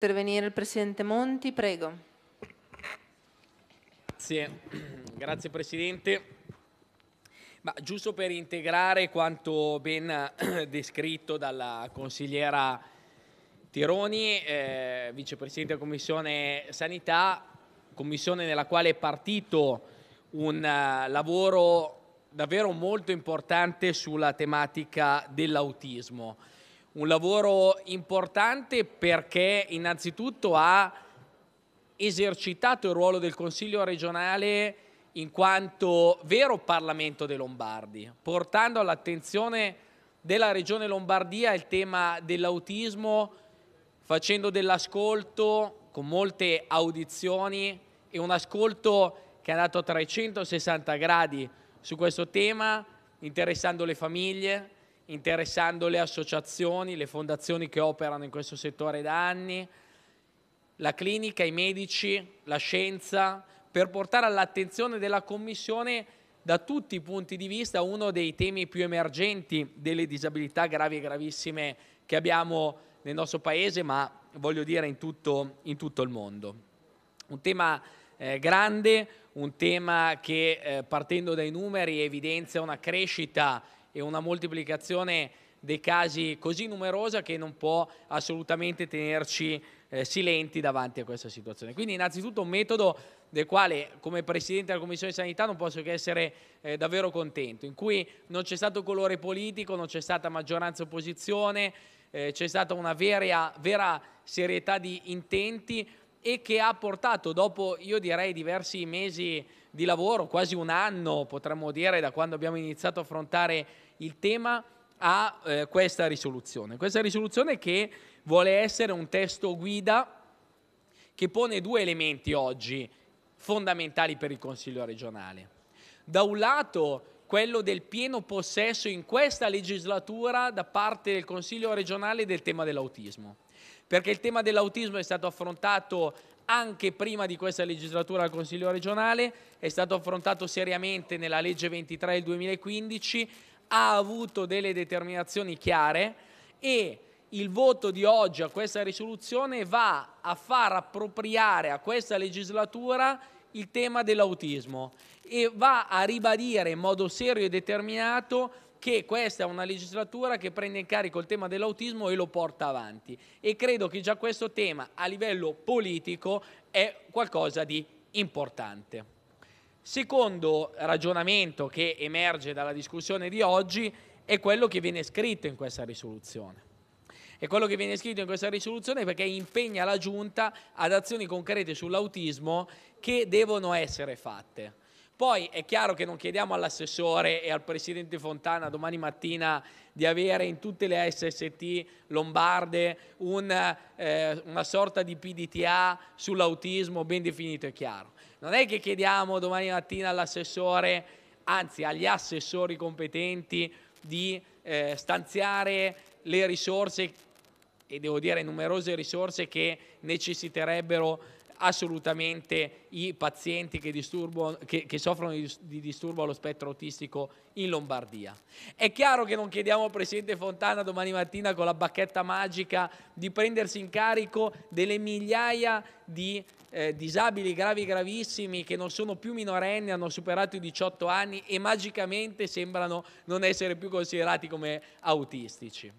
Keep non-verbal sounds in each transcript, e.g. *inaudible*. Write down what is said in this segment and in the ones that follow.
Intervenire il Presidente Monti, prego. Grazie, eh, Grazie Presidente. Ma giusto per integrare quanto ben eh, *clears throat* descritto dalla consigliera Tironi, eh, vicepresidente della Commissione Sanità, commissione nella quale è partito un uh, lavoro davvero molto importante sulla tematica dell'autismo un lavoro importante perché innanzitutto ha esercitato il ruolo del Consiglio regionale in quanto vero Parlamento dei Lombardi, portando all'attenzione della Regione Lombardia il tema dell'autismo, facendo dell'ascolto con molte audizioni e un ascolto che è andato a 360 gradi su questo tema, interessando le famiglie, interessando le associazioni, le fondazioni che operano in questo settore da anni, la clinica, i medici, la scienza, per portare all'attenzione della Commissione da tutti i punti di vista uno dei temi più emergenti delle disabilità gravi e gravissime che abbiamo nel nostro Paese, ma voglio dire in tutto, in tutto il mondo. Un tema eh, grande, un tema che eh, partendo dai numeri evidenzia una crescita e una moltiplicazione dei casi così numerosa che non può assolutamente tenerci eh, silenti davanti a questa situazione. Quindi innanzitutto un metodo del quale come Presidente della Commissione Sanità non posso che essere eh, davvero contento, in cui non c'è stato colore politico, non c'è stata maggioranza opposizione, eh, c'è stata una vera, vera serietà di intenti, e che ha portato dopo, io direi, diversi mesi di lavoro, quasi un anno potremmo dire da quando abbiamo iniziato a affrontare il tema, a eh, questa risoluzione. Questa risoluzione che vuole essere un testo guida che pone due elementi oggi fondamentali per il Consiglio regionale. Da un lato quello del pieno possesso in questa legislatura da parte del Consiglio regionale del tema dell'autismo perché il tema dell'autismo è stato affrontato anche prima di questa legislatura al Consiglio regionale, è stato affrontato seriamente nella legge 23 del 2015, ha avuto delle determinazioni chiare e il voto di oggi a questa risoluzione va a far appropriare a questa legislatura il tema dell'autismo e va a ribadire in modo serio e determinato che questa è una legislatura che prende in carico il tema dell'autismo e lo porta avanti e credo che già questo tema a livello politico è qualcosa di importante. Secondo ragionamento che emerge dalla discussione di oggi è quello che viene scritto in questa risoluzione. È quello che viene scritto in questa risoluzione perché impegna la Giunta ad azioni concrete sull'autismo che devono essere fatte. Poi è chiaro che non chiediamo all'assessore e al presidente Fontana domani mattina di avere in tutte le SST lombarde una, eh, una sorta di PDTA sull'autismo ben definito e chiaro. Non è che chiediamo domani mattina all'assessore, anzi agli assessori competenti, di eh, stanziare le risorse e devo dire numerose risorse che necessiterebbero assolutamente i pazienti che, che, che, soffrono di disturbo allo spettro autistico in Lombardia. È chiaro che non chiediamo al Presidente Fontana domani mattina con la bacchetta magica di prendersi in carico delle migliaia di eh, disabili gravi gravissimi che non sono più minorenni, hanno superato i 18 anni e magicamente sembrano non essere più considerati come autistici.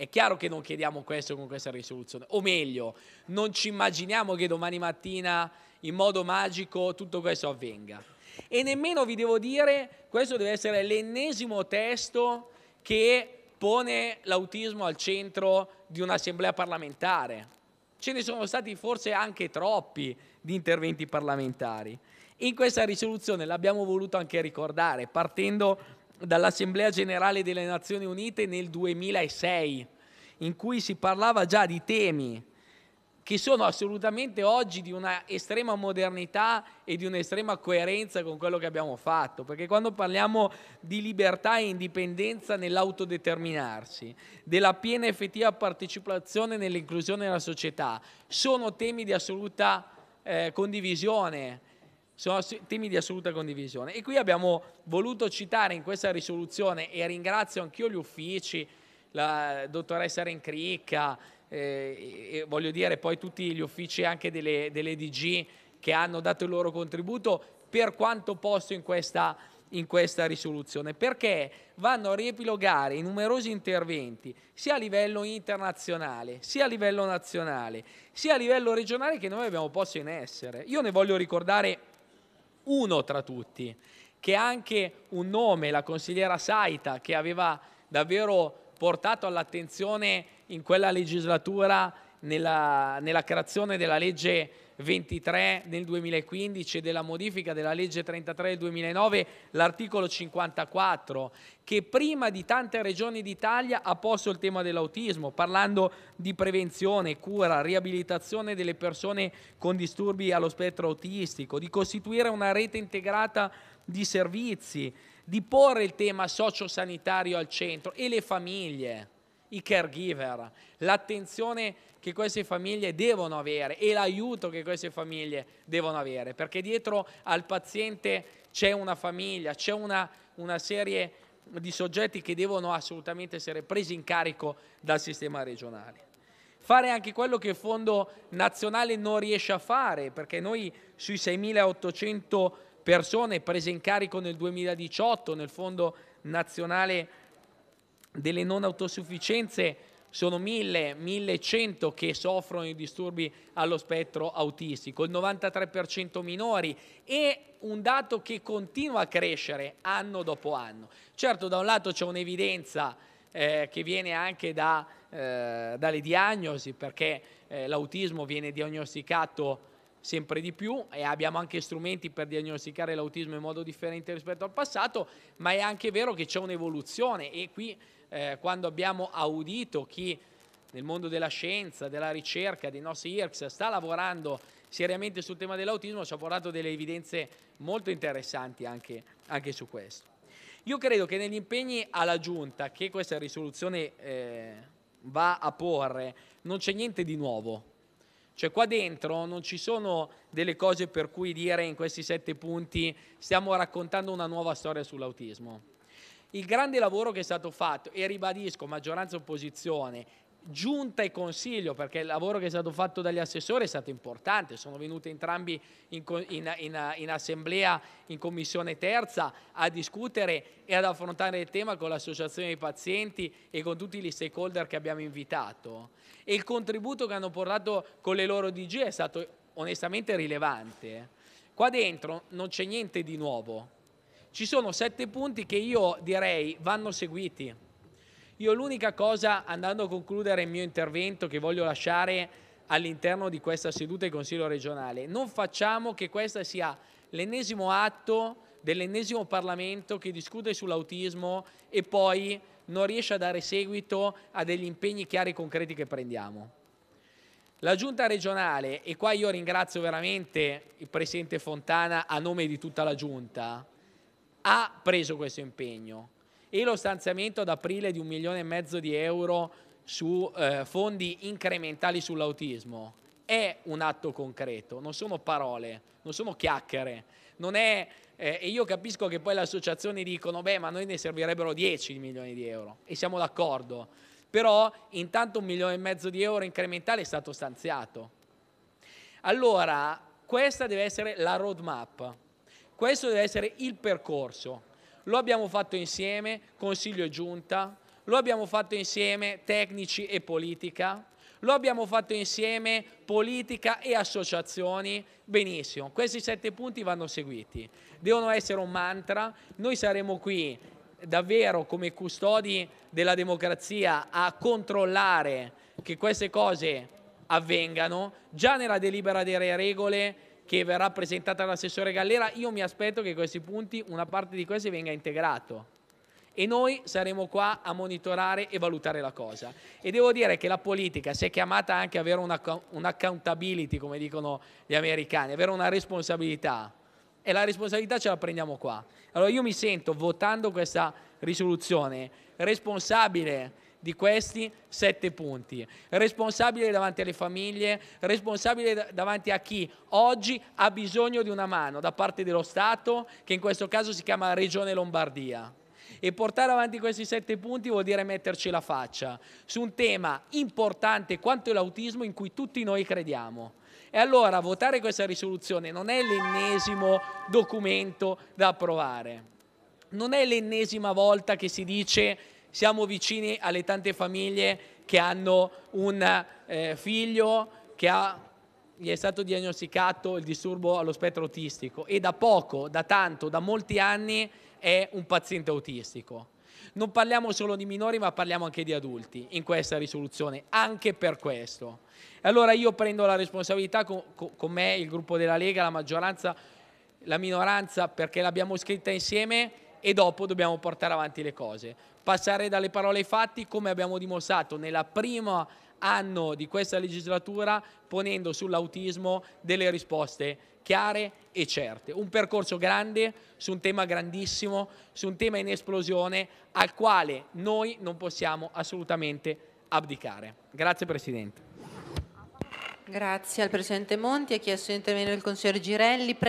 È chiaro che non chiediamo questo con questa risoluzione, o meglio, non ci immaginiamo che domani mattina in modo magico tutto questo avvenga. E nemmeno vi devo dire, questo deve essere l'ennesimo testo che pone l'autismo al centro di un'assemblea parlamentare. Ce ne sono stati forse anche troppi di interventi parlamentari. In questa risoluzione l'abbiamo voluto anche ricordare, partendo dall'Assemblea Generale delle Nazioni Unite nel 2006, in cui si parlava già di temi che sono assolutamente oggi di una estrema modernità e di un'estrema coerenza con quello che abbiamo fatto, perché quando parliamo di libertà e indipendenza nell'autodeterminarsi, della piena e effettiva partecipazione nell'inclusione della società, sono temi di assoluta eh, condivisione sono temi di assoluta condivisione. E qui abbiamo voluto citare in questa risoluzione, e ringrazio anch'io gli uffici, la dottoressa Rencricca, eh, voglio dire poi tutti gli uffici anche delle, delle, DG che hanno dato il loro contributo per quanto posto in questa, in questa risoluzione, perché vanno a riepilogare i numerosi interventi sia a livello internazionale, sia a livello nazionale, sia a livello regionale che noi abbiamo posto in essere. Io ne voglio ricordare uno tra tutti, che anche un nome, la consigliera Saita, che aveva davvero portato all'attenzione in quella legislatura nella, nella creazione della legge 23 del 2015 e della modifica della legge 33 del 2009, l'articolo 54, che prima di tante regioni d'Italia ha posto il tema dell'autismo, parlando di prevenzione, cura, riabilitazione delle persone con disturbi allo spettro autistico, di costituire una rete integrata di servizi, di porre il tema sociosanitario al centro e le famiglie i caregiver, l'attenzione che queste famiglie devono avere e l'aiuto che queste famiglie devono avere, perché dietro al paziente c'è una famiglia, c'è una, una serie di soggetti che devono assolutamente essere presi in carico dal sistema regionale. Fare anche quello che il Fondo Nazionale non riesce a fare, perché noi sui 6.800 persone prese in carico nel 2018 nel Fondo Nazionale delle non autosufficienze sono 1000, 1100 che soffrono di disturbi allo spettro autistico, il 93% minori e un dato che continua a crescere anno dopo anno. Certo, da un lato c'è un'evidenza eh, che viene anche da, eh, dalle diagnosi, perché eh, l'autismo viene diagnosticato sempre di più e abbiamo anche strumenti per diagnosticare l'autismo in modo differente rispetto al passato, ma è anche vero che c'è un'evoluzione e qui eh, quando abbiamo audito chi nel mondo della scienza, della ricerca, dei nostri IRCS sta lavorando seriamente sul tema dell'autismo, ci ha portato delle evidenze molto interessanti anche, anche, su questo. Io credo che negli impegni alla Giunta che questa risoluzione eh, va a porre non c'è niente di nuovo, cioè qua dentro non ci sono delle cose per cui dire in questi sette punti stiamo raccontando una nuova storia sull'autismo. Il grande lavoro che è stato fatto, e ribadisco maggioranza e opposizione, giunta e consiglio, perché il lavoro che è stato fatto dagli assessori è stato importante, sono venuti entrambi in, in, in, in, assemblea, in commissione terza, a discutere e ad affrontare il tema con l'associazione dei pazienti e con tutti gli stakeholder che abbiamo invitato. E il contributo che hanno portato con le loro DG è stato onestamente rilevante. Qua dentro non c'è niente di nuovo, ci sono sette punti che io direi vanno seguiti io l'unica cosa, andando a concludere il mio intervento, che voglio lasciare all'interno di questa seduta del Consiglio regionale, non facciamo che questo sia l'ennesimo atto dell'ennesimo Parlamento che discute sull'autismo e poi non riesce a dare seguito a degli impegni chiari e concreti che prendiamo. La giunta regionale, e qua io ringrazio veramente il Presidente Fontana a nome di tutta la giunta, ha preso questo impegno e lo stanziamento ad aprile di un milione e mezzo di euro su eh, fondi incrementali sull'autismo è un atto concreto, non sono parole, non sono chiacchiere, non è, eh, e io capisco che poi le associazioni dicono, beh, ma noi ne servirebbero 10 milioni di euro e siamo d'accordo, però intanto un milione e mezzo di euro incrementale è stato stanziato. Allora, questa deve essere la roadmap, questo deve essere il percorso lo abbiamo fatto insieme, Consiglio e Giunta, lo abbiamo fatto insieme, tecnici e politica, lo abbiamo fatto insieme, politica e associazioni. Benissimo, questi sette punti vanno seguiti. Devono essere un mantra, noi saremo qui davvero come custodi della democrazia a controllare che queste cose avvengano. Già nella delibera delle regole che verrà presentata dall'assessore Gallera, io mi aspetto che questi punti, una parte di questi venga integrato e noi saremo qua a monitorare e valutare la cosa. E devo dire che la politica se è chiamata anche ad avere un'accountability, un come dicono gli americani, avere una responsabilità e la responsabilità ce la prendiamo qua. Allora io mi sento, votando questa risoluzione, responsabile di questi sette punti. Responsabile davanti alle famiglie, responsabile davanti a chi oggi ha bisogno di una mano da parte dello Stato, che in questo caso si chiama Regione Lombardia. E portare avanti questi sette punti vuol dire metterci la faccia su un tema importante quanto l'autismo in cui tutti noi crediamo. E allora votare questa risoluzione non è l'ennesimo documento da approvare, non è l'ennesima volta che si dice siamo vicini alle tante famiglie che hanno un eh, figlio che ha, gli è stato diagnosticato il disturbo allo spettro autistico e da poco, da tanto, da molti anni è un paziente autistico. Non parliamo solo di minori, ma parliamo anche di adulti in questa risoluzione, anche per questo. Allora io prendo la responsabilità con, con me, il gruppo della Lega, la maggioranza, la minoranza, perché l'abbiamo scritta insieme e dopo dobbiamo portare avanti le cose. Passare dalle parole ai fatti come abbiamo dimostrato nel primo anno di questa legislatura ponendo sull'autismo delle risposte chiare e certe. Un percorso grande su un tema grandissimo, su un tema in esplosione al quale noi non possiamo assolutamente abdicare. Grazie Presidente. Grazie al Presidente Monti. Ha chiesto di intervenire il Consigliere Girelli. Prego.